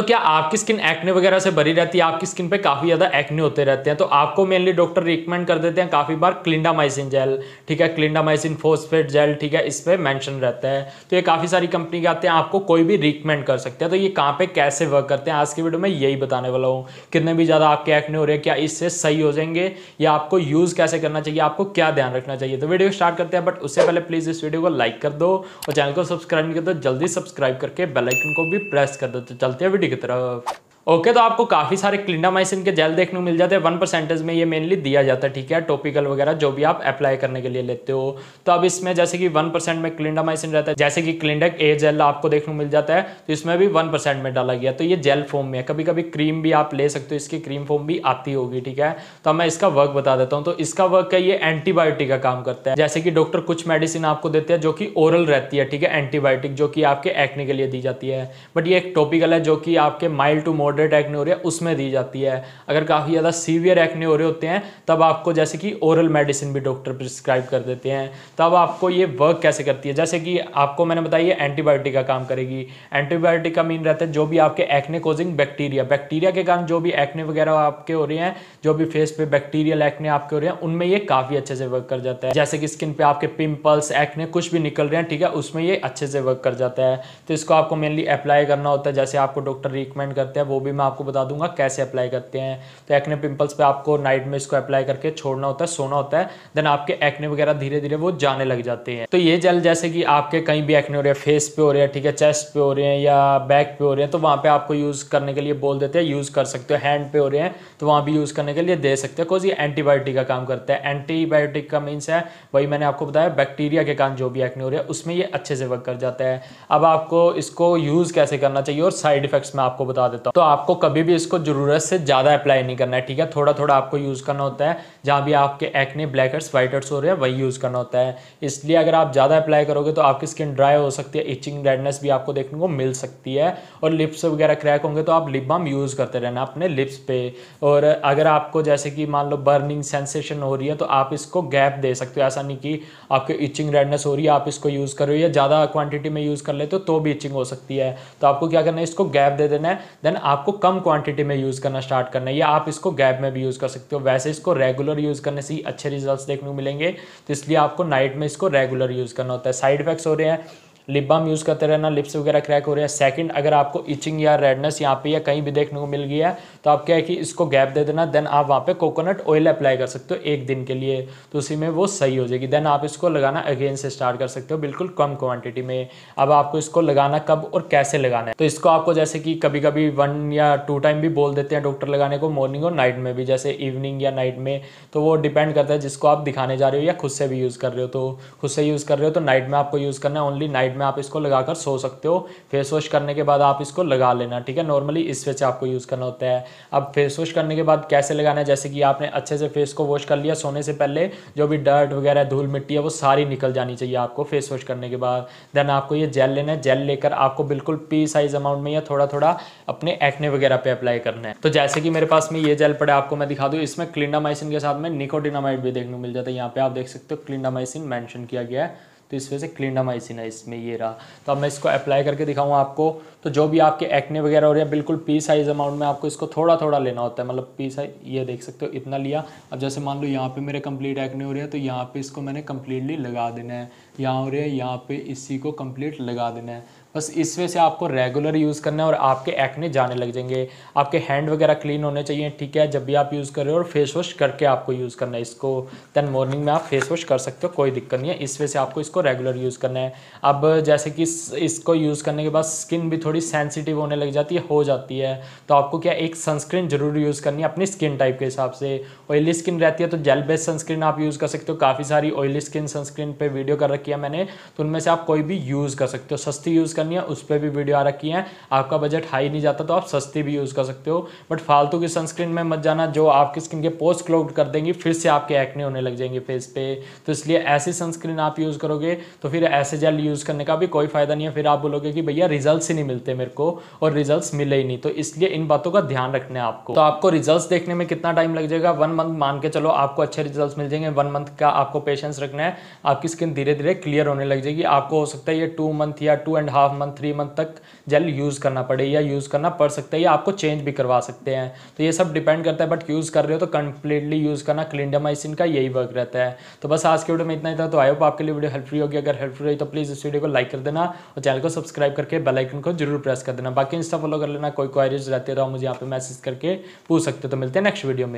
तो क्या आपकी स्किन एक्ने वगैरह से भरी रहती है आपकी स्किन पे काफ़ी ज़्यादा एक्ने होते रहते हैं तो आपको मेनली डॉक्टर रिकमेंड कर देते हैं काफ़ी बार क्लिंडामाइसिन जेल ठीक है क्लिंडामाइसिन फोस्फेट जेल ठीक है इस पर मैंशन रहता है तो ये काफ़ी सारी कंपनी के आते हैं आपको कोई भी रिकमेंड कर सकते हैं तो ये कहाँ पर कैसे वर्क करते हैं आज की वीडियो में यही बताने वाला हूँ कितने भी ज़्यादा आपके एक्ने हो रहे हैं क्या इससे सही हो जाएंगे या आपको यूज़ कैसे करना चाहिए आपको क्या ध्यान रखना चाहिए तो वीडियो स्टार्ट करते हैं बट उससे पहले प्लीज़ इस वीडियो को लाइक कर दो और चैनल को सब्सक्राइब नहीं कर दो तो जल्दी सब्सक्राइब करके बेलाइकन को भी प्रेस कर दो तो चलते हैं वीडियो की तरफ ओके तो आपको काफ़ी सारे क्लिंडामाइसिन के जेल देखने को मिल जाते हैं वन परसेंटेज में ये मेनली दिया जाता है ठीक है टॉपिकल वगैरह जो भी आप अप्लाई करने के लिए लेते हो तो अब इसमें जैसे कि वन परसेंट में क्लिंडामाइसिन रहता है जैसे कि क्लिंडक ए जेल आपको देखने को मिल जाता है तो इसमें भी वन परसेंट में डाला गया तो ये जेल फॉर्म में है कभी कभी क्रीम भी आप ले सकते हो इसकी क्रीम फॉर्म भी आती होगी ठीक है तो मैं इसका वर्क बता देता हूँ तो इसका वर्क है ये एंटीबायोटिक का काम करता है जैसे कि डॉक्टर कुछ मेडिसिन आपको देते हैं जो कि ओरल रहती है ठीक है एंटीबायोटिक जो कि आपके एक्ने के लिए दी जाती है बट ये एक टॉपिकल है जो कि आपके mild to mod moderate acne हो रही है उसमें दी जाती है अगर काफ़ी ज़्यादा सीवियर एक्ने हो रहे होते हैं तब आपको जैसे कि ओरल मेडिसिन भी डॉक्टर प्रिस्क्राइब कर देते हैं तब आपको ये वर्क कैसे करती है जैसे कि आपको मैंने बताई एंटीबायोटिक का काम करेगी एंटीबायोटिक का मीन रहता है जो भी आपके एक्ने कोजिंग बैक्टीरिया बैक्टीरिया के कारण जो भी एक्ने वगैरह आपके हो रहे हैं जो भी फेस पर बैक्टीरियल एक्ने आपके हो रहे हैं उनमें ये काफ़ी अच्छे से वर्क कर जाता है जैसे कि स्किन पर आपके पिम्पल्स एक्ने कुछ भी निकल रहे हैं ठीक है उसमें ये अच्छे से वर्क कर जाता है तो इसको आपको मेनली अप्लाई करना होता है जैसे आपको डॉक्टर रिकमेंड करते हैं वो भी मैं आपको बता दूंगा कैसे अप्लाई करते हैं तो एक्ने पिंपल्स पे आपको नाइट में इसको अप्लाई करके छोड़ना होता है सोना होता है देन आपके एक्ने वगैरह धीरे धीरे वो जाने लग जाते हैं तो ये जेल जैसे कि आपके कहीं भी एक्ने हो रहे हैं फेस पे हो रहे हैं ठीक है चेस्ट पे हो रहे हैं या बैक पे हो रहे हैं तो वहाँ पर आपको यूज़ करने के लिए बोल देते हैं यूज़ कर सकते हो हैंड पे हो रहे हैं तो वहाँ भी यूज़ करने के लिए दे सकते हैं बिकॉज ये एंटीबायोटिक का काम करता है एंटीबायोटिक का मीन्स है वही मैंने आपको बताया बैक्टीरिया के कारण जो भी एक्ने हो रहे हैं उसमें ये अच्छे से वर्क कर जाता है अब आपको इसको यूज़ कैसे करना चाहिए और साइड इफेक्ट्स मैं आपको बता देता हूँ तो आपको कभी भी इसको ज़रूरत से ज़्यादा अप्लाई नहीं करना है ठीक है थोड़ा थोड़ा आपको यूज़ करना होता है जहाँ भी आपके एक्ने ब्लैकर्स वाइटर्स हो रहे हैं वही यूज़ करना होता है इसलिए अगर आप ज़्यादा अप्लाई करोगे तो आपकी स्किन ड्राई हो सकती है इचिंग रेडनेस भी आपको देखने को मिल सकती है और लिप्स वगैरह क्रैक होंगे तो आप लिप बाम यूज़ करते रहना अपने लिप्स पे और अगर आपको जैसे कि मान लो बर्निंग सेंसेशन हो रही है तो आप इसको गैप दे सकते हो ऐसा नहीं कि आपके इचिंग रेडनेस हो रही है आप इसको यूज़ करो या ज़्यादा क्वांटिटी में यूज़ कर लेते हो तो भी इचिंग हो सकती है तो आपको क्या करना है इसको गैप दे देना है देन आप आपको कम क्वांटिटी में यूज़ करना स्टार्ट करना है या आप इसको गैप में भी यूज़ कर सकते हो वैसे इसको रेगुलर यूज़ करने से ही अच्छे रिजल्ट देखने को मिलेंगे तो इसलिए आपको नाइट में इसको रेगुलर यूज़ करना होता है साइड इफेक्ट्स हो रहे हैं लिप बाम यूज़ करते रहना लिप्स वगैरह क्रैक हो रहे हैं सेकंड अगर आपको इचिंग या रेडनेस यहाँ पे या कहीं भी देखने को मिल गया है तो आप क्या है कि इसको गैप दे देना देन आप वहाँ पे कोकोनट ऑयल अप्लाई कर सकते हो एक दिन के लिए तो उसी में वो सही हो जाएगी देन आप इसको लगाना अगेन से स्टार्ट कर सकते हो बिल्कुल कम क्वान्टिटी में अब आपको इसको लगाना कब और कैसे लगाना है तो इसको आपको जैसे कि कभी कभी वन या टू टाइम भी बोल देते हैं डॉक्टर लगाने को मॉर्निंग और नाइट में भी जैसे इवनिंग या नाइट में तो वो डिपेंड करता है जिसको आप दिखाने जा रहे हो या खुद से भी यूज़ कर रहे हो तो खुद से यूज़ कर रहे हो तो नाइट में आपको यूज़ करना है ओनली नाइट में आप इसको लगाकर सो सकते हो फेस वॉश करने के बाद आप इसको लगा लेना ठीक है नॉर्मली इस वे से आपको यूज़ करना होता है अब फेस वॉश करने के बाद कैसे लगाना है जैसे कि आपने अच्छे से फेस को वॉश कर लिया सोने से पहले जो भी डर्ट वगैरह धूल मिट्टी है वो सारी निकल जानी चाहिए आपको फेस वॉश करने के बाद देन आपको ये जेल लेना है जेल लेकर आपको बिल्कुल पी साइज अमाउंट में या थोड़ा थोड़ा अपने एक्ने वगैरह पे अप्लाई करना है तो जैसे कि मेरे पास में ये जेल पड़े आपको मैं दिखा दूँ इसमें क्लिंडामाइसिन के साथ में निकोटिनामाइड भी देखने को मिल जाता है यहाँ पे आप देख सकते हो क्लिंडामाइसिन मैंशन किया गया है तो इस वजह से क्लिंडामाइसिन है इसमें ये रहा तो अब मैं इसको अप्लाई करके दिखाऊँ आपको तो जो भी आपके एक्ने वगैरह हो रहे हैं बिल्कुल पी साइज अमाउंट में आपको इसको थोड़ा थोड़ा लेना होता है मतलब पी साइज ये देख सकते हो इतना लिया अब जैसे मान लो यहाँ पे मेरे कंप्लीट एक्ने हो रहे हैं तो यहाँ पे इसको मैंने कम्प्लीटली लगा देना है यहाँ हो रहे हैं यहाँ पे इसी को कंप्लीट लगा देना है बस इसमें से आपको रेगुलर यूज़ करना है और आपके एक्ने जाने लग जाएंगे आपके हैंड वगैरह क्लीन होने चाहिए ठीक है जब भी आप यूज़ कर रहे हो और फेस वॉश करके आपको यूज़ करना है इसको दैन मॉर्निंग में आप फेस वॉश कर सकते हो कोई दिक्कत नहीं है इस वजह से आपको इसको रेगुलर यूज़ करना है अब जैसे कि इसको यूज़ करने के बाद स्किन भी थोड़ी सेंसिटिव होने लग जाती है हो जाती है तो आपको क्या एक सनस्क्रीन ज़रूर यूज़ करनी है अपनी स्किन टाइप के हिसाब से ऑयली स्किन रहती है तो जेल बेस्ड सनस्क्रीन आप यूज़ कर सकते हो काफ़ी सारी ऑयली स्किन सनस्क्रीन पर वीडियो कर रखी है मैंने तो उनमें से आप कोई भी यूज़ कर सकते हो सस्ती यूज़ करनी है उस पर भी वीडियो आ रखी है आपका बजट हाई नहीं जाता तो आप सस्ती भी यूज़ कर सकते हो बट फालतू की सनस्क्रीन में मत जाना जो आपकी स्किन के पोस्ट क्लोड कर देंगी फिर से आपके एक्ने होने लग जाएंगे फेस पे तो इसलिए ऐसी सनस्क्रीन आप यूज़ करोगे तो फिर ऐसे जेल यूज़ करने का भी कोई फ़ायदा नहीं है फिर आप बोलोगे कि भैया रिजल्ट ही नहीं मिलते मेरे को और रिजल्ट मिले ही नहीं तो इसलिए इन बातों का ध्यान रखना है आपको तो आपको रिजल्ट देखने में कितना टाइम लग जाएगा वन मंथ मान के चलो आपको अच्छे रिजल्ट मिल जाएंगे वन मंथ का आपको पेशेंस रखना है आपकी स्किन धीरे धीरे क्लियर होने लग जाएगी आपको हो सकता है ये टू मंथ या two and half half month three month तक जेल यूज़ करना पड़े या यूज़ करना पड़ सकता है या आपको चेंज भी करवा सकते हैं तो ये सब डिपेंड करता है बट यूज़ कर रहे हो तो कंप्लीटली यूज़ करना क्लिंडामाइसिन का यही वर्क रहता है तो बस आज के वीडियो में इतना ही था तो आई होप आपके लिए वीडियो हेल्पफुल होगी अगर हेल्पफुल रही तो प्लीज़ इस वीडियो को लाइक कर देना और चैनल को सब्सक्राइब करके बेलाइकन को जरूर प्रेस कर देना बाकी इंस्टा फॉलो कर लेना कोई क्वारीज रहते रहो तो मुझे यहाँ पर मैसेज करके पूछ सकते तो मिलते हैं नेक्स्ट वीडियो में